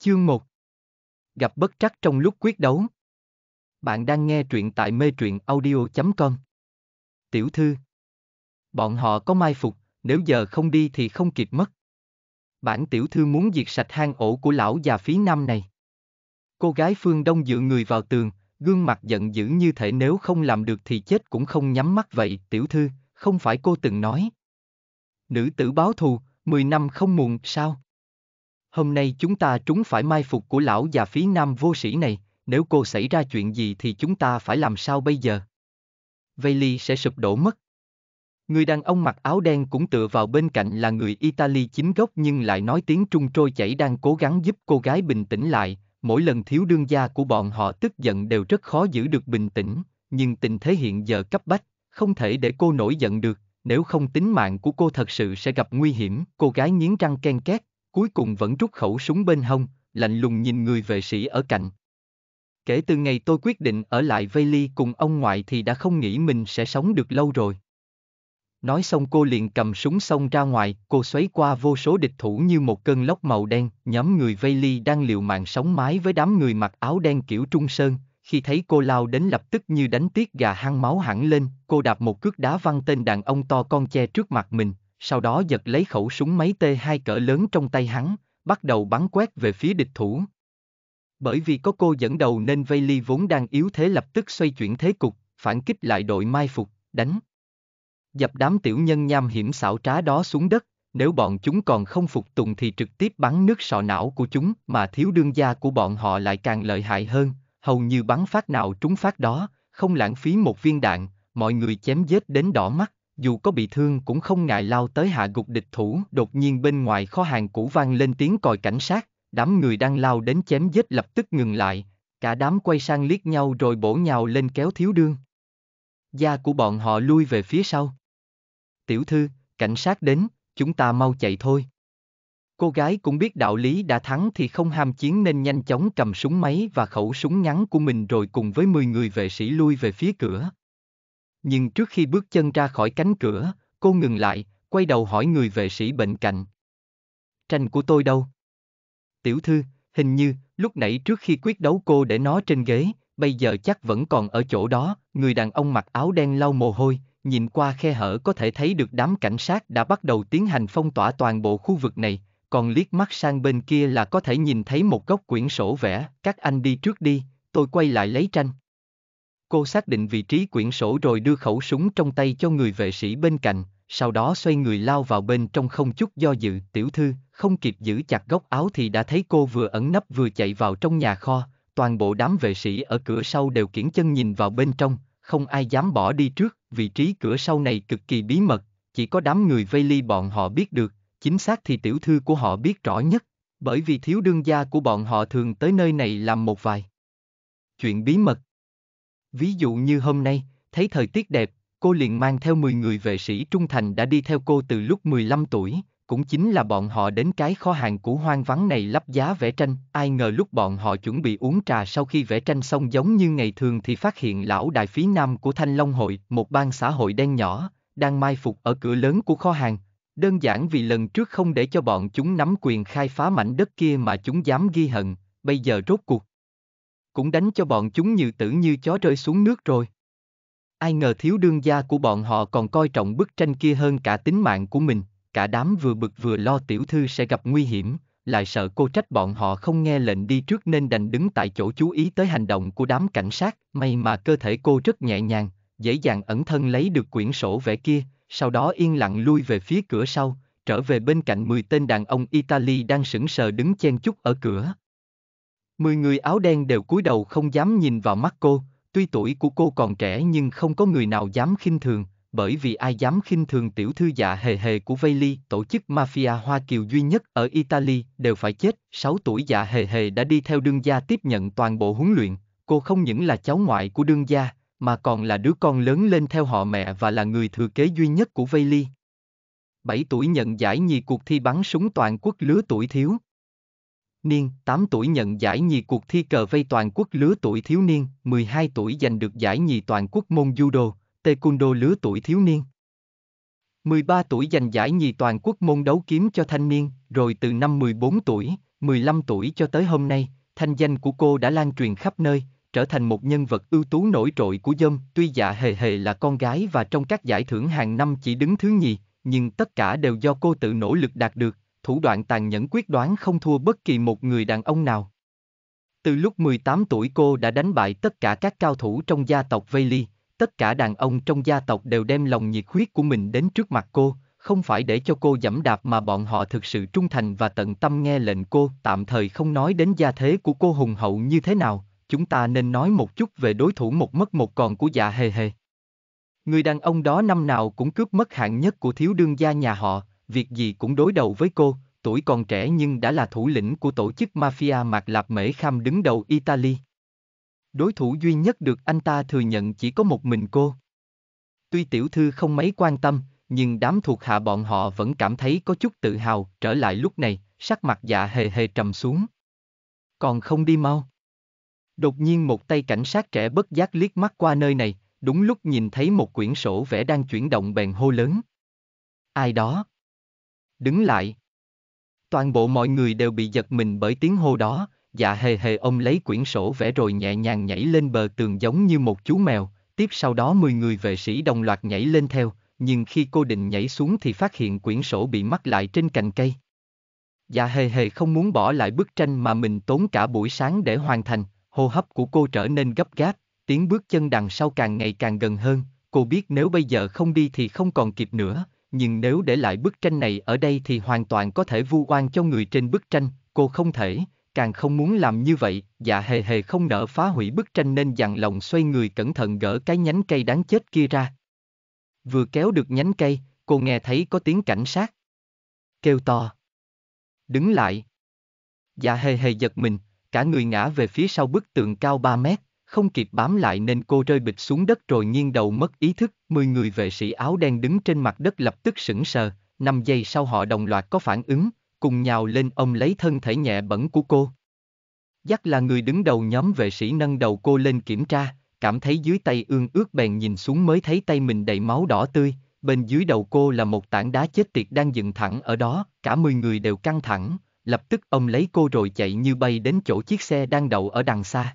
Chương 1 Gặp bất trắc trong lúc quyết đấu Bạn đang nghe truyện tại mê truyện audio.com Tiểu thư Bọn họ có mai phục, nếu giờ không đi thì không kịp mất. Bản tiểu thư muốn diệt sạch hang ổ của lão già phí nam này. Cô gái phương đông dựa người vào tường, gương mặt giận dữ như thể nếu không làm được thì chết cũng không nhắm mắt vậy, tiểu thư, không phải cô từng nói. Nữ tử báo thù, 10 năm không muộn, sao? Hôm nay chúng ta trúng phải mai phục của lão già phí nam vô sĩ này, nếu cô xảy ra chuyện gì thì chúng ta phải làm sao bây giờ? Veli sẽ sụp đổ mất. Người đàn ông mặc áo đen cũng tựa vào bên cạnh là người Italy chính gốc nhưng lại nói tiếng Trung trôi chảy đang cố gắng giúp cô gái bình tĩnh lại. Mỗi lần thiếu đương gia của bọn họ tức giận đều rất khó giữ được bình tĩnh, nhưng tình thế hiện giờ cấp bách, không thể để cô nổi giận được, nếu không tính mạng của cô thật sự sẽ gặp nguy hiểm. Cô gái nghiến răng ken két, cuối cùng vẫn rút khẩu súng bên hông, lạnh lùng nhìn người vệ sĩ ở cạnh. Kể từ ngày tôi quyết định ở lại Valley cùng ông ngoại thì đã không nghĩ mình sẽ sống được lâu rồi. Nói xong cô liền cầm súng xông ra ngoài, cô xoáy qua vô số địch thủ như một cơn lốc màu đen, nhóm người Valley đang liều mạng sống mái với đám người mặc áo đen kiểu trung sơn, khi thấy cô lao đến lập tức như đánh tiết gà hăng máu hẳn lên, cô đạp một cước đá văng tên đàn ông to con che trước mặt mình, sau đó giật lấy khẩu súng máy T2 cỡ lớn trong tay hắn, bắt đầu bắn quét về phía địch thủ. Bởi vì có cô dẫn đầu nên Bailey vốn đang yếu thế lập tức xoay chuyển thế cục, phản kích lại đội mai phục, đánh. Dập đám tiểu nhân nham hiểm xảo trá đó xuống đất, nếu bọn chúng còn không phục tùng thì trực tiếp bắn nước sọ não của chúng mà thiếu đương gia của bọn họ lại càng lợi hại hơn, hầu như bắn phát nào trúng phát đó, không lãng phí một viên đạn, mọi người chém giết đến đỏ mắt dù có bị thương cũng không ngại lao tới hạ gục địch thủ. Đột nhiên bên ngoài kho hàng cũ vang lên tiếng còi cảnh sát, đám người đang lao đến chém giết lập tức ngừng lại, cả đám quay sang liếc nhau rồi bổ nhào lên kéo thiếu đương. Da của bọn họ lui về phía sau. Tiểu thư, cảnh sát đến, chúng ta mau chạy thôi. Cô gái cũng biết đạo lý đã thắng thì không ham chiến nên nhanh chóng cầm súng máy và khẩu súng ngắn của mình rồi cùng với 10 người vệ sĩ lui về phía cửa. Nhưng trước khi bước chân ra khỏi cánh cửa, cô ngừng lại, quay đầu hỏi người vệ sĩ bệnh cạnh. Tranh của tôi đâu? Tiểu thư, hình như, lúc nãy trước khi quyết đấu cô để nó trên ghế, bây giờ chắc vẫn còn ở chỗ đó, người đàn ông mặc áo đen lau mồ hôi, nhìn qua khe hở có thể thấy được đám cảnh sát đã bắt đầu tiến hành phong tỏa toàn bộ khu vực này, còn liếc mắt sang bên kia là có thể nhìn thấy một góc quyển sổ vẽ, các anh đi trước đi, tôi quay lại lấy tranh. Cô xác định vị trí quyển sổ rồi đưa khẩu súng trong tay cho người vệ sĩ bên cạnh, sau đó xoay người lao vào bên trong không chút do dự, tiểu thư, không kịp giữ chặt góc áo thì đã thấy cô vừa ẩn nấp vừa chạy vào trong nhà kho, toàn bộ đám vệ sĩ ở cửa sau đều kiển chân nhìn vào bên trong, không ai dám bỏ đi trước, vị trí cửa sau này cực kỳ bí mật, chỉ có đám người vây ly bọn họ biết được, chính xác thì tiểu thư của họ biết rõ nhất, bởi vì thiếu đương gia của bọn họ thường tới nơi này làm một vài chuyện bí mật. Ví dụ như hôm nay, thấy thời tiết đẹp, cô liền mang theo 10 người vệ sĩ trung thành đã đi theo cô từ lúc 15 tuổi, cũng chính là bọn họ đến cái kho hàng cũ hoang vắng này lắp giá vẽ tranh, ai ngờ lúc bọn họ chuẩn bị uống trà sau khi vẽ tranh xong giống như ngày thường thì phát hiện lão đại phí nam của Thanh Long hội, một bang xã hội đen nhỏ, đang mai phục ở cửa lớn của kho hàng, đơn giản vì lần trước không để cho bọn chúng nắm quyền khai phá mảnh đất kia mà chúng dám ghi hận, bây giờ rốt cuộc cũng đánh cho bọn chúng như tử như chó rơi xuống nước rồi. Ai ngờ thiếu đương gia của bọn họ còn coi trọng bức tranh kia hơn cả tính mạng của mình, cả đám vừa bực vừa lo tiểu thư sẽ gặp nguy hiểm, lại sợ cô trách bọn họ không nghe lệnh đi trước nên đành đứng tại chỗ chú ý tới hành động của đám cảnh sát, may mà cơ thể cô rất nhẹ nhàng, dễ dàng ẩn thân lấy được quyển sổ vẽ kia, sau đó yên lặng lui về phía cửa sau, trở về bên cạnh 10 tên đàn ông Italy đang sững sờ đứng chen chúc ở cửa. Mười người áo đen đều cúi đầu không dám nhìn vào mắt cô, tuy tuổi của cô còn trẻ nhưng không có người nào dám khinh thường, bởi vì ai dám khinh thường tiểu thư dạ hề hề của Veli, tổ chức mafia Hoa Kiều duy nhất ở Italy, đều phải chết. 6 tuổi dạ hề hề đã đi theo đương gia tiếp nhận toàn bộ huấn luyện, cô không những là cháu ngoại của đương gia, mà còn là đứa con lớn lên theo họ mẹ và là người thừa kế duy nhất của Veli. 7 tuổi nhận giải nhì cuộc thi bắn súng toàn quốc lứa tuổi thiếu, niên, 8 tuổi nhận giải nhì cuộc thi cờ vây toàn quốc lứa tuổi thiếu niên, 12 tuổi giành được giải nhì toàn quốc môn judo, taekwondo lứa tuổi thiếu niên. 13 tuổi giành giải nhì toàn quốc môn đấu kiếm cho thanh niên, rồi từ năm 14 tuổi, 15 tuổi cho tới hôm nay, thanh danh của cô đã lan truyền khắp nơi, trở thành một nhân vật ưu tú nổi trội của dâm. Tuy dạ hề hề là con gái và trong các giải thưởng hàng năm chỉ đứng thứ nhì, nhưng tất cả đều do cô tự nỗ lực đạt được, thủ đoạn tàn nhẫn quyết đoán không thua bất kỳ một người đàn ông nào. Từ lúc 18 tuổi cô đã đánh bại tất cả các cao thủ trong gia tộc Veli, tất cả đàn ông trong gia tộc đều đem lòng nhiệt huyết của mình đến trước mặt cô, không phải để cho cô dẫm đạp mà bọn họ thực sự trung thành và tận tâm nghe lệnh cô, tạm thời không nói đến gia thế của cô hùng hậu như thế nào, chúng ta nên nói một chút về đối thủ một mất một còn của dạ hề hề. Người đàn ông đó năm nào cũng cướp mất hạng nhất của thiếu đương gia nhà họ, việc gì cũng đối đầu với cô, tuổi còn trẻ nhưng đã là thủ lĩnh của tổ chức mafia Mạc Lạp Mễ Kham đứng đầu Italy. Đối thủ duy nhất được anh ta thừa nhận chỉ có một mình cô. Tuy tiểu thư không mấy quan tâm, nhưng đám thuộc hạ bọn họ vẫn cảm thấy có chút tự hào, trở lại lúc này, sắc mặt dạ hề hề trầm xuống. Còn không đi mau. Đột nhiên một tay cảnh sát trẻ bất giác liếc mắt qua nơi này, đúng lúc nhìn thấy một quyển sổ vẽ đang chuyển động bèn hô lớn. Ai đó? đứng lại. Toàn bộ mọi người đều bị giật mình bởi tiếng hô đó, dạ hề hề ông lấy quyển sổ vẽ rồi nhẹ nhàng nhảy lên bờ tường giống như một chú mèo, tiếp sau đó 10 người vệ sĩ đồng loạt nhảy lên theo, nhưng khi cô định nhảy xuống thì phát hiện quyển sổ bị mắc lại trên cành cây. Dạ hề hề không muốn bỏ lại bức tranh mà mình tốn cả buổi sáng để hoàn thành, hô hấp của cô trở nên gấp gáp, tiếng bước chân đằng sau càng ngày càng gần hơn, cô biết nếu bây giờ không đi thì không còn kịp nữa, nhưng nếu để lại bức tranh này ở đây thì hoàn toàn có thể vu oan cho người trên bức tranh, cô không thể, càng không muốn làm như vậy, dạ hề hề không nỡ phá hủy bức tranh nên dặn lòng xoay người cẩn thận gỡ cái nhánh cây đáng chết kia ra. Vừa kéo được nhánh cây, cô nghe thấy có tiếng cảnh sát. Kêu to. Đứng lại. Dạ hề hề giật mình, cả người ngã về phía sau bức tường cao 3 mét không kịp bám lại nên cô rơi bịch xuống đất rồi nghiêng đầu mất ý thức, mười người vệ sĩ áo đen đứng trên mặt đất lập tức sững sờ, 5 giây sau họ đồng loạt có phản ứng, cùng nhào lên ông lấy thân thể nhẹ bẩn của cô. Dắt là người đứng đầu nhóm vệ sĩ nâng đầu cô lên kiểm tra, cảm thấy dưới tay ương ướt bèn nhìn xuống mới thấy tay mình đầy máu đỏ tươi, bên dưới đầu cô là một tảng đá chết tiệt đang dựng thẳng ở đó, cả 10 người đều căng thẳng, lập tức ông lấy cô rồi chạy như bay đến chỗ chiếc xe đang đậu ở đằng xa.